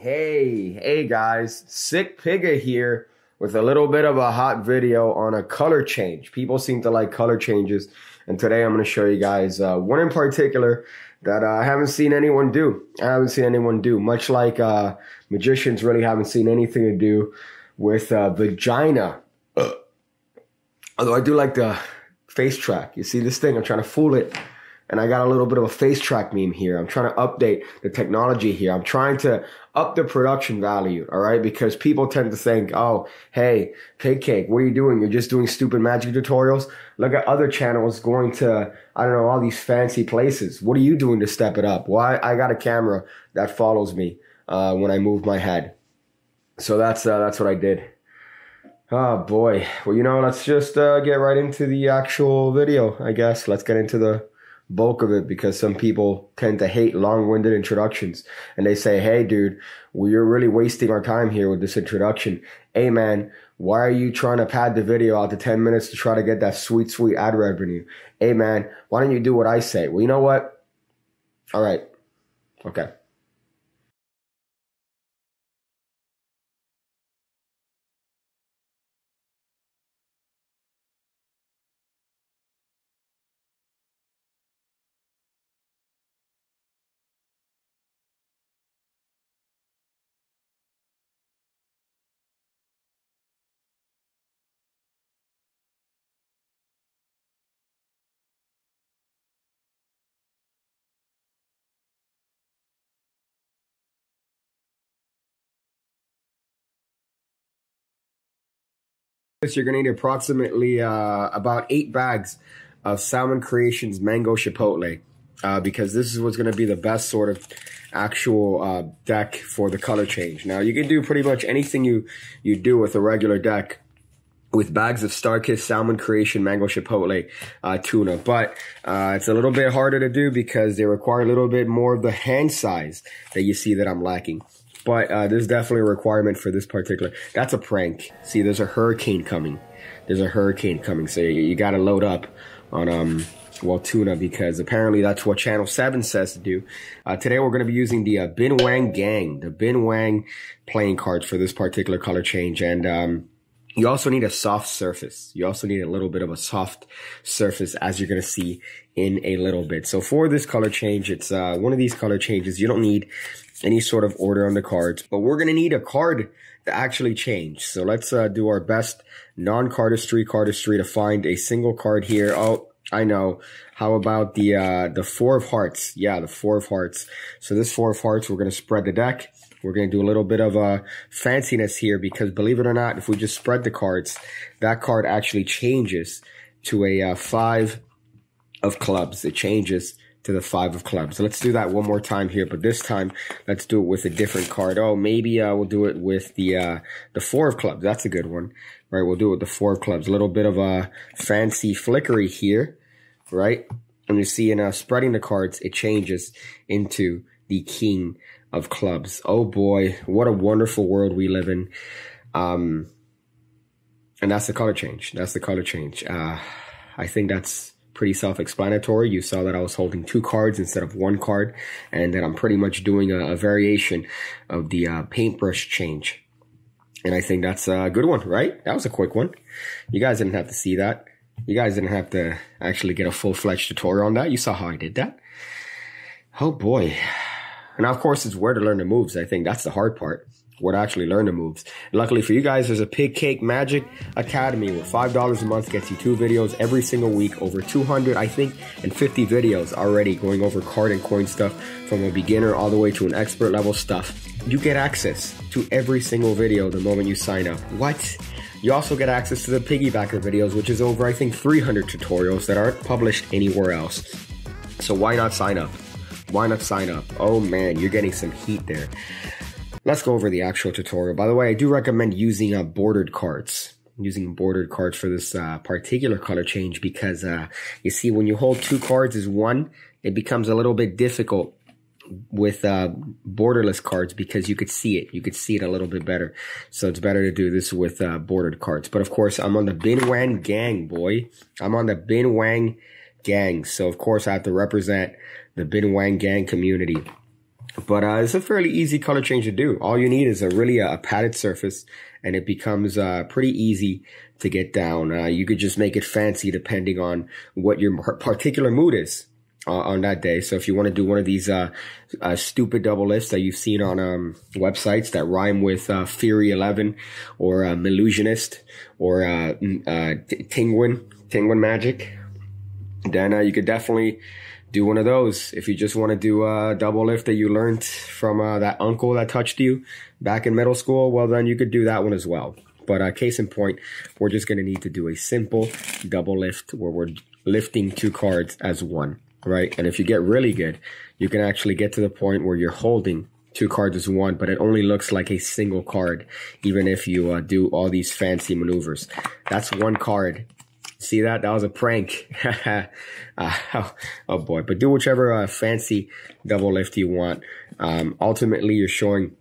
Hey, hey guys, Sick Pigga here with a little bit of a hot video on a color change. People seem to like color changes, and today I'm going to show you guys uh, one in particular that uh, I haven't seen anyone do. I haven't seen anyone do, much like uh, magicians really haven't seen anything to do with uh, vagina. Although I do like the face track. You see this thing? I'm trying to fool it and I got a little bit of a face track meme here. I'm trying to update the technology here. I'm trying to up the production value, all right? Because people tend to think, oh, hey, cake cake, what are you doing? You're just doing stupid magic tutorials. Look at other channels going to, I don't know, all these fancy places. What are you doing to step it up? Why? Well, I, got a camera that follows me uh, when I move my head. So that's, uh, that's what I did. Oh boy. Well, you know, let's just uh, get right into the actual video, I guess. Let's get into the bulk of it because some people tend to hate long-winded introductions and they say hey dude we're really wasting our time here with this introduction hey man why are you trying to pad the video out to 10 minutes to try to get that sweet sweet ad revenue hey man why don't you do what i say well you know what all right okay this, you're going to need approximately uh, about eight bags of Salmon Creations Mango Chipotle uh, because this is what's going to be the best sort of actual uh, deck for the color change. Now, you can do pretty much anything you, you do with a regular deck with bags of Starkist Salmon Creation Mango Chipotle uh, tuna. But uh, it's a little bit harder to do because they require a little bit more of the hand size that you see that I'm lacking. But uh, there's definitely a requirement for this particular. That's a prank. See, there's a hurricane coming. There's a hurricane coming, so you, you got to load up on um well tuna because apparently that's what Channel Seven says to do. Uh, today we're going to be using the uh, Bin Wang Gang, the Bin Wang playing cards for this particular color change, and um, you also need a soft surface. You also need a little bit of a soft surface as you're going to see in a little bit. So for this color change, it's uh, one of these color changes. You don't need any sort of order on the cards, but we're going to need a card to actually change. So let's uh, do our best non-cardistry cardistry to find a single card here. Oh, I know. How about the uh, the four of hearts? Yeah, the four of hearts. So this four of hearts, we're going to spread the deck. We're going to do a little bit of uh, fanciness here because believe it or not, if we just spread the cards, that card actually changes to a uh, five of clubs. It changes to the five of clubs. So let's do that one more time here, but this time let's do it with a different card. Oh, maybe uh, we'll do it with the uh, the four of clubs. That's a good one, All right? We'll do it with the four of clubs. A little bit of a uh, fancy flickery here right? And you see in now uh, spreading the cards, it changes into the king of clubs. Oh boy, what a wonderful world we live in. Um, and that's the color change. That's the color change. Uh, I think that's pretty self-explanatory. You saw that I was holding two cards instead of one card, and that I'm pretty much doing a, a variation of the uh, paintbrush change. And I think that's a good one, right? That was a quick one. You guys didn't have to see that. You guys didn't have to actually get a full fledged tutorial on that. You saw how I did that. Oh boy. And of course, it's where to learn the moves. I think that's the hard part. Where to actually learn the moves. Luckily for you guys, there's a Pig Cake Magic Academy where $5 a month gets you two videos every single week, over 200, I think, and 50 videos already going over card and coin stuff from a beginner all the way to an expert level stuff. You get access to every single video the moment you sign up. What? You also get access to the piggybacker videos, which is over I think 300 tutorials that aren't published anywhere else. So why not sign up? Why not sign up? Oh man, you're getting some heat there. Let's go over the actual tutorial. By the way, I do recommend using uh, bordered cards. using bordered cards for this uh, particular color change because uh, you see when you hold two cards as one, it becomes a little bit difficult with uh, borderless cards because you could see it. You could see it a little bit better. So it's better to do this with uh, bordered cards. But of course, I'm on the Bin Wang gang, boy. I'm on the Bin Wang gang. So of course, I have to represent the Bin Wang gang community. But uh, it's a fairly easy color change to do. All you need is a really a, uh, a padded surface, and it becomes uh, pretty easy to get down. Uh, you could just make it fancy depending on what your particular mood is uh, on that day. So if you want to do one of these uh, uh, stupid double lifts that you've seen on um, websites that rhyme with uh, Fury Eleven or um, Illusionist or uh, mm, uh Tinguin Tinguin Magic, then uh, you could definitely do one of those. If you just want to do a double lift that you learned from that uncle that touched you back in middle school, well then you could do that one as well. But case in point, we're just going to need to do a simple double lift where we're lifting two cards as one right? And if you get really good, you can actually get to the point where you're holding two cards as one, but it only looks like a single card, even if you uh, do all these fancy maneuvers. That's one card. See that? That was a prank. uh, oh, oh, boy. But do whichever uh, fancy double lift you want. Um, ultimately, you're showing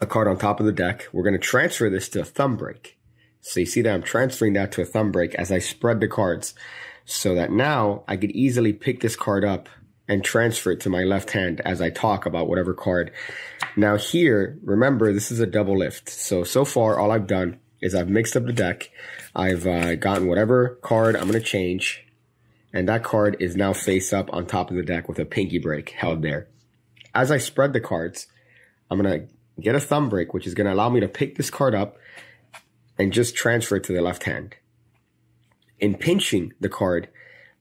a card on top of the deck. We're going to transfer this to a thumb break. So you see that I'm transferring that to a thumb break as I spread the cards so that now I could easily pick this card up and transfer it to my left hand as I talk about whatever card. Now here, remember, this is a double lift. So, so far, all I've done is I've mixed up the deck. I've uh, gotten whatever card I'm going to change. And that card is now face up on top of the deck with a pinky break held there. As I spread the cards, I'm going to get a thumb break, which is going to allow me to pick this card up and just transfer it to the left hand and pinching the card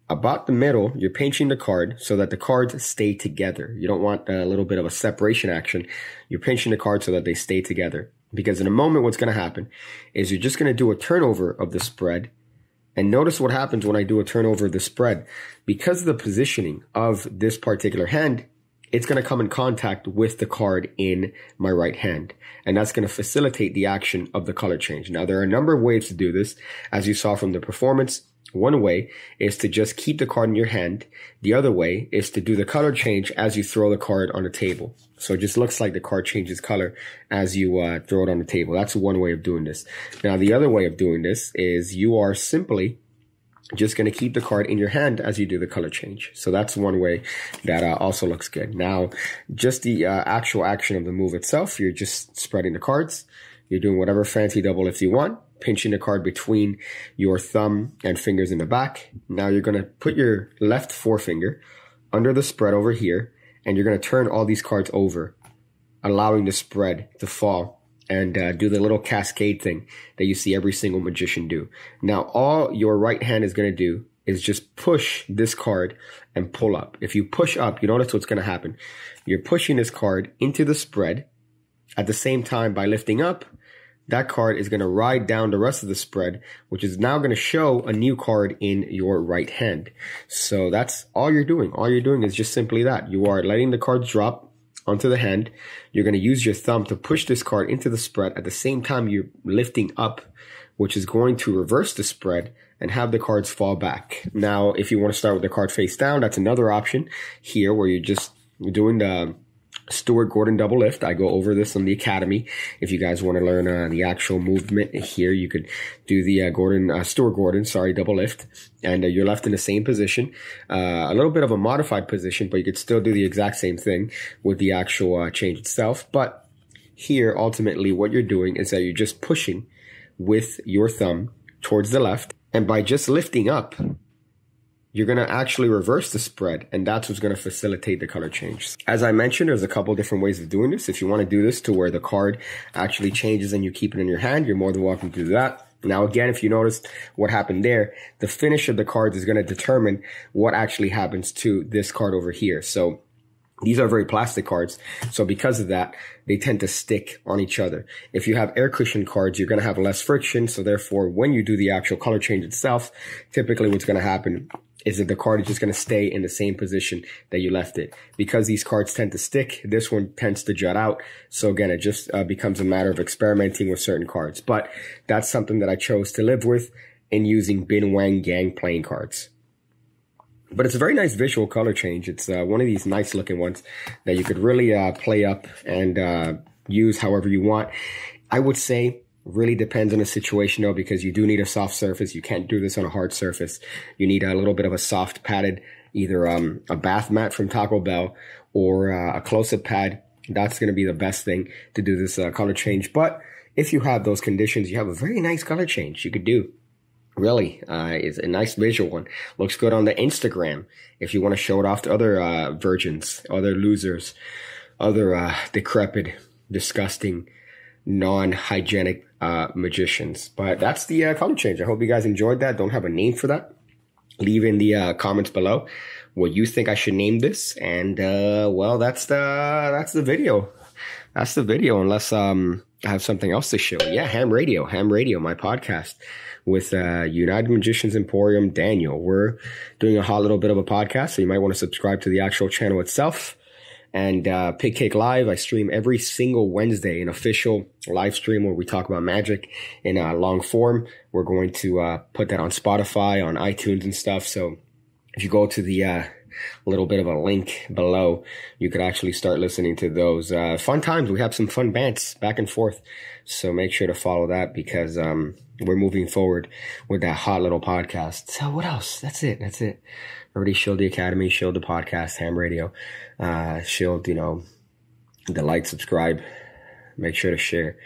about the middle, you're pinching the card so that the cards stay together. You don't want a little bit of a separation action. You're pinching the card so that they stay together. Because in a moment, what's going to happen is you're just going to do a turnover of the spread. And notice what happens when I do a turnover of the spread. Because of the positioning of this particular hand, it's going to come in contact with the card in my right hand. And that's going to facilitate the action of the color change. Now, there are a number of ways to do this. As you saw from the performance, one way is to just keep the card in your hand. The other way is to do the color change as you throw the card on the table. So it just looks like the card changes color as you uh, throw it on the table. That's one way of doing this. Now, the other way of doing this is you are simply just going to keep the card in your hand as you do the color change. So that's one way that uh, also looks good. Now, just the uh, actual action of the move itself, you're just spreading the cards. You're doing whatever fancy double if you want, pinching the card between your thumb and fingers in the back. Now you're going to put your left forefinger under the spread over here, and you're going to turn all these cards over, allowing the spread to fall and uh, do the little cascade thing that you see every single magician do. Now, all your right hand is going to do is just push this card and pull up. If you push up, you notice what's going to happen. You're pushing this card into the spread. At the same time, by lifting up, that card is going to ride down the rest of the spread, which is now going to show a new card in your right hand. So that's all you're doing. All you're doing is just simply that. You are letting the cards drop onto the hand. You're going to use your thumb to push this card into the spread at the same time you're lifting up, which is going to reverse the spread and have the cards fall back. Now, if you want to start with the card face down, that's another option here where you're just doing the Stuart Gordon double lift. I go over this on the academy. If you guys want to learn uh, the actual movement here, you could do the uh, Gordon uh, Stuart Gordon, sorry, double lift, and uh, you're left in the same position, uh, a little bit of a modified position, but you could still do the exact same thing with the actual uh, change itself. But here, ultimately, what you're doing is that you're just pushing with your thumb towards the left, and by just lifting up, you're going to actually reverse the spread and that's what's going to facilitate the color change. As I mentioned, there's a couple different ways of doing this. If you want to do this to where the card actually changes and you keep it in your hand, you're more than welcome to do that. Now again, if you notice what happened there, the finish of the cards is going to determine what actually happens to this card over here. So these are very plastic cards. So because of that, they tend to stick on each other. If you have air cushion cards, you're going to have less friction. So therefore, when you do the actual color change itself, typically what's going to happen is that the card is just going to stay in the same position that you left it. Because these cards tend to stick, this one tends to jut out. So again, it just uh, becomes a matter of experimenting with certain cards. But that's something that I chose to live with in using Bin Wang Gang playing cards. But it's a very nice visual color change. It's uh, one of these nice looking ones that you could really uh, play up and uh, use however you want. I would say really depends on the situation though because you do need a soft surface you can't do this on a hard surface you need a little bit of a soft padded either um, a bath mat from taco bell or uh, a close-up pad that's going to be the best thing to do this uh, color change but if you have those conditions you have a very nice color change you could do really uh, is a nice visual one looks good on the instagram if you want to show it off to other uh, virgins other losers other uh, decrepit disgusting non-hygienic uh, magicians. But that's the uh, color change. I hope you guys enjoyed that. Don't have a name for that. Leave in the uh, comments below what you think I should name this. And uh, well, that's the that's the video. That's the video. Unless um, I have something else to show. Yeah, Ham Radio, Ham Radio, my podcast with uh, United Magicians Emporium Daniel. We're doing a hot little bit of a podcast, so you might want to subscribe to the actual channel itself and uh, Pick Cake Live. I stream every single Wednesday an official live stream where we talk about magic in uh, long form. We're going to uh, put that on Spotify, on iTunes, and stuff. So if you go to the uh, little bit of a link below, you could actually start listening to those uh, fun times. We have some fun bands back and forth, so make sure to follow that because. Um, we're moving forward with that hot little podcast. So what else? That's it. That's it. Already shield the academy, shield the podcast, ham radio, uh, showed you know the like, subscribe, make sure to share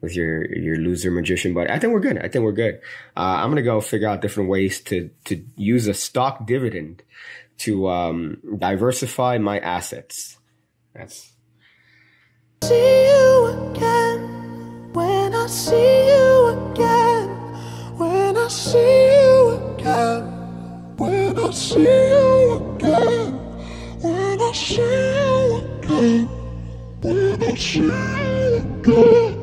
with your your loser magician buddy. I think we're good. I think we're good. Uh, I'm gonna go figure out different ways to to use a stock dividend to um, diversify my assets. That's. See you again when I see you. I see you again? When I see you again? When I see you again? When I see you again?